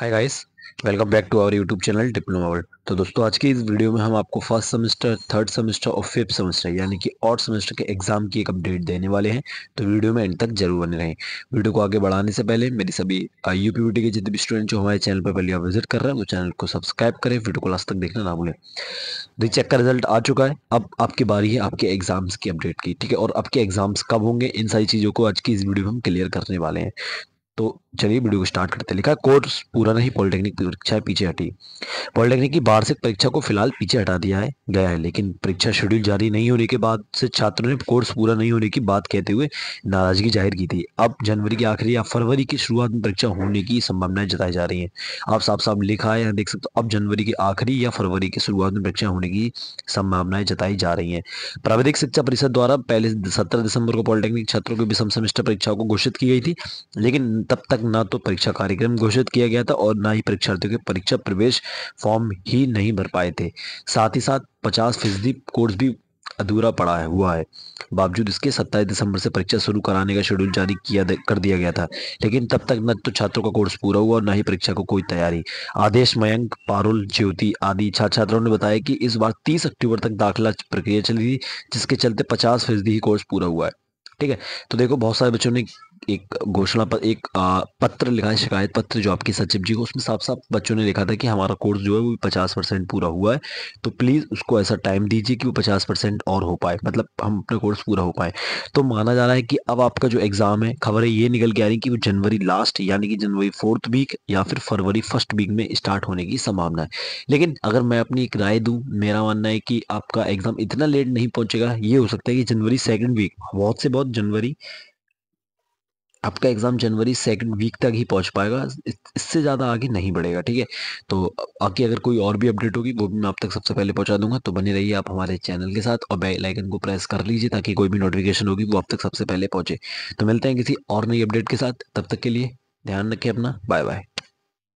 hi guys welcome back to our YouTube channel diploma world तो दोस्तों आज की इस वीडियो में हम आपको फर्स्ट सेमेस्टर थर्ड सेमेस्टर और फिफ्थ सेमेस्टर यानी कि और सेमेस्टर के एग्जाम की एक अपडेट देने वाले हैं तो वीडियो में एंड तक जरूर बने रहें वीडियो को आगे बढ़ाने से पहले मेरी सभी यू के जितने भी स्टूडेंट जो हमारे चैनल पर पहले विजिट कर रहे हैं वो चैनल को सब्सक्राइब करें वीडियो को लास्ट तक देखना ना भूलें दी तो चेक का रिजल्ट आ चुका है अब आपकी बारी है आपके एग्जाम्स की अपडेट की ठीक है और आपके एग्जाम्स कब होंगे इन सारी चीज़ों को आज की इस वीडियो में हम क्लियर करने वाले हैं तो चलिए वीडियो को स्टार्ट करते हैं लिखा कोर्स पूरा नहीं पॉलिटेक्निक परीक्षाएं पीछे हटी पॉलिटेक्निक की वार्षिक परीक्षा को फिलहाल पीछे हटा दिया है गया है लेकिन परीक्षा शेड्यूल जारी नहीं होने के बाद से छात्रों ने कोर्स पूरा नहीं होने की बात कहते हुए नाराजगी जाहिर की थी अब जनवरी के आखिरी या फरवरी की शुरुआत में परीक्षा होने की संभावनाएं जताई जा रही है आप साफ साफ लिखा है देख सकते अब जनवरी की आखिरी या फरवरी की शुरुआत में परीक्षा होने की संभावनाएं जताई जा रही है प्राविधिक शिक्षा परिषद द्वारा पहले सत्रह दिसंबर को पॉलिटेक्निक छात्रों की विषम सेमेस्टर परीक्षाओं को घोषित की गई थी लेकिन तब तक ना तो परीक्षा कार्यक्रम घोषित किया गया था और ना ही परीक्षार्थियों के परीक्षा प्रवेश फॉर्म ही नहीं भर पाए थे साथ ही साथ पचास फीसदी कोर्स भी अधूरा पड़ा है हुआ है बावजूद इसके 27 दिसंबर से परीक्षा शुरू कराने का शेड्यूल जारी किया कर दिया गया था लेकिन तब तक न तो छात्रों का कोर्स पूरा हुआ और न ही परीक्षा को कोई तैयारी आदेश मयंक पारुल ज्योति आदि छात्र छात्राओं ने बताया कि इस बार 30 अक्टूबर तक दाखिला प्रक्रिया चली थी जिसके चलते पचास फीसदी ही कोर्स पूरा हुआ है ठीक है तो देखो बहुत सारे बच्चों ने एक घोषणा पत्र एक पत्र लिखा है शिकायत पत्र जो आपके सचिव जी को उसमें साफ साफ बच्चों ने लिखा था कि हमारा कोर्स जो है वो पचास परसेंट पूरा हुआ है तो प्लीज़ उसको ऐसा टाइम दीजिए कि वो पचास परसेंट और हो पाए मतलब हम अपना कोर्स पूरा हो पाए तो माना जा रहा है कि अब आपका जो एग्ज़ाम है खबरें ये निकल के आ रही कि वो जनवरी लास्ट यानी कि जनवरी फोर्थ वीक या फिर फरवरी फर्स्ट वीक में स्टार्ट होने की संभावना है लेकिन अगर मैं अपनी एक राय दूँ मेरा मानना है कि आपका एग्ज़ाम इतना लेट नहीं पहुँचेगा ये हो सकता है कि जनवरी सेकेंड वीक बहुत से बहुत जनवरी आपका एग्ज़ाम जनवरी सेकंड वीक तक ही पहुंच पाएगा इससे ज़्यादा आगे नहीं बढ़ेगा ठीक है तो आगे अगर कोई और भी अपडेट होगी वो भी मैं आप तक सबसे पहले पहुंचा दूंगा तो बने रहिए आप हमारे चैनल के साथ और बेल आइकन को प्रेस कर लीजिए ताकि कोई भी नोटिफिकेशन होगी वो आप तक सबसे पहले पहुँचे तो मिलते हैं किसी और नई अपडेट के साथ तब तक के लिए ध्यान रखें अपना बाय बाय